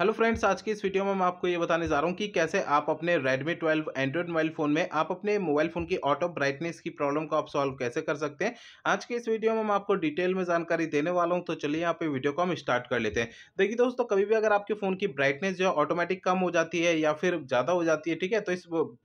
hello friends आज की इस वीडियो में मैं आपको ये बताने जा रहा हूँ कि कैसे आप अपने Redmi 12 एंड्रॉइड मोबाइल फ़ोन में आप अपने मोबाइल फ़ोन की ऑटो ब्राइटनेस की प्रॉब्लम को आप सॉल्व कैसे कर सकते हैं आज की इस वीडियो में मैं आपको डिटेल में जानकारी देने वाला हूँ तो चलिए यहाँ पे वीडियो को हम स्टार्ट कर लेते हैं देखिए दोस्तों कभी भी अगर आपके फ़ोन की ब्राइटनेस जो है ऑटोमेटिक कम हो जाती है या फिर ज़्यादा हो जाती है ठीक है तो इस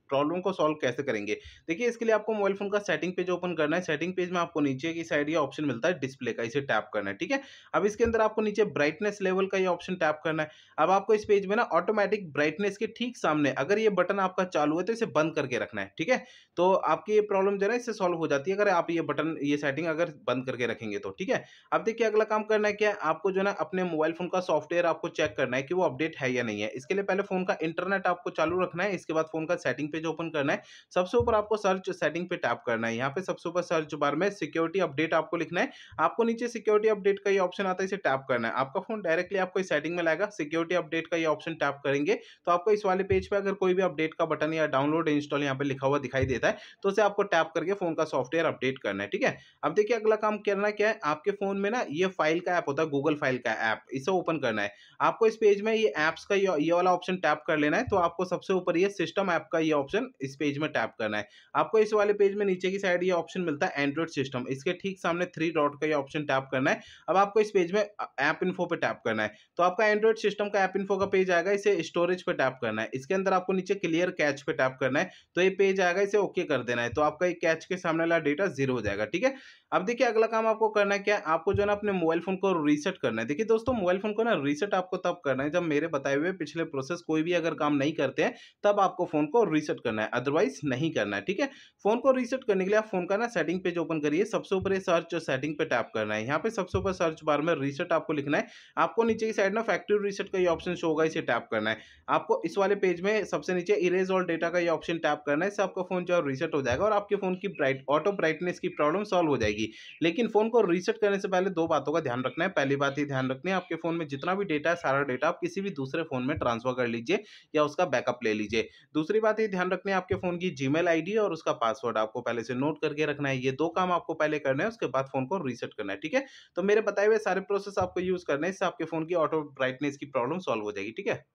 प्रॉब्लम को सॉल्व कैसे करेंगे देखिए इसके लिए आपको मोबाइल फ़ोन का सेटिंग पेज ओपन करना है सेटिंग पेज में आपको नीचे की साइड ये ऑप्शन मिलता है डिस्प्ले का इसे टैप करना है ठीक है अब इसके अंदर आपको नीचे ब्राइटनेस लेवल का ये ऑप्शन टैप करना है अब आपको इस पेज में ना ऑटोमेटिक ब्राइटनेस के ठीक सामने अगर ये बटन आपका चालू है तो इसे बंद करके रखना है ठीक है तो आपकी ये प्रॉब्लम जो है इससे सॉल्व हो जाती है अगर आप ये बटन ये सेटिंग अगर बंद करके रखेंगे तो ठीक है अब देखिए अगला काम करना है क्या आपको जो ना अपने मोबाइल फोन का सॉफ्टवेयर आपको चेक करना है कि वो अपडेट है या नहीं है इसके लिए पहले फोन का इंटरनेट आपको चालू रखना है इसके बाद फोन का सेटिंग पेज ओपन करना है सबसे ऊपर आपको सर्च सेटिंग पे टैप करना है यहाँ पे सबसे ऊपर सर्च बार में सिक्योरिटी अपडेट आपको लिखना है आपको नीचे सिक्योरिटी अपडेट का ये ऑप्शन आता है इसे टैप करना है आपका फोन डायरेक्टली आपको सेटिंग में लाएगा सिक्योरिटी सिक्योरिटी अपडेट का ये ऑप्शन टैप करेंगे तो आपको इस वाले पेज पर पे अगर कोई भी अपडेट का बटन या डाउनलोड इंस्टॉल यहाँ पर लिखा हुआ दिखाई देता है तो उसे आपको टैप करके फोन का सॉफ्टवेयर अपडेट करना है ठीक है अब देखिए अगला काम करना क्या है आपके फोन में ना ये फाइल का ऐप होता है गूगल फाइल का ऐप इसे ओपन करना है आपको इस पेज में ये ऐप्स का ये वाला ऑप्शन टैप कर लेना है तो आपको सबसे ऊपर ये सिस्टम ऐप का ये ऑप्शन इस पेज में टैप करना है आपको इस वाले पेज में नीचे की साइड ये ऑप्शन मिलता है एंड्रॉइड सिस्टम इसके ठीक सामने थ्री डॉट का ये ऑप्शन टैप करना है अब आपको इस पेज में ऐप इन्फो पे टैप करना है तो आपका एंड्रॉइड सिस्टम का ऐप इन्फो का पेज आएगा इसे स्टोरेज पे टैप करना है इसके अंदर आपको नीचे क्लियर कैच पे टैप करना है तो ये पेज आएगा इसे ओके कर देना है तो आपका ये कैच के सामने वाला डेटा जीरो हो जाएगा ठीक है अब देखिए अगला काम आपको करना है क्या आपको जो है ना अपने मोबाइल फोन को रीसेट करना है देखिए दोस्तों मोबाइल फोन को ना रीसेट आपको तब करना है जब मेरे बताए हुए पिछले प्रोसेस कोई भी अगर काम नहीं करते हैं तब आपको फोन को रीसेट करना है अदरवाइज नहीं करना है ठीक है फोन को रीसेट करने के लिए आप फोन का ना सेटिंग पेज ओपन करिए सबसे ऊपर ये सर्च सेटिंग पे टैप करना है यहाँ पे सबसे ऊपर सर्च बार में रीसेट आपको लिखना है आपको नीचे की साइड ना फैक्ट्री रीसेट का ऑप्शन शो होगा इसे टैप करना है आपको इस वाले पेज में सबसे नीचे इरेज ऑल डेटा का ये ऑप्शन टैप करना है इससे आपका फोन जो है रीसेट हो जाएगा और आपके फोन की ब्राइट ऑटो ब्राइटनेस की प्रॉब्लम सॉल्व हो जाएगी लेकिन फोन को रीसेट करने से पहले दो बातों का ध्यान रखना है पहली बात ये ध्यान रखनी है आपके फोन में जितना भी डेटा है सारा डेटा आप किसी भी दूसरे फोन में ट्रांसफर कर लीजिए या उसका बैकअप ले लीजिए दूसरी बात ये ध्यान रखनी है आपके फोन की जी मेल और उसका पासवर्ड आपको पहले से नोट करके रखना है ये दो काम आपको पहले करना है उसके बाद फोन को रीसेट करना है ठीक है तो मेरे बताए हुए सारे प्रोसेस आपको यूज करना है इससे आपके फोन की ऑटो ब्राइटनेस की प्रॉब्लम प्रॉब्लम सॉल्व हो जाएगी ठीक है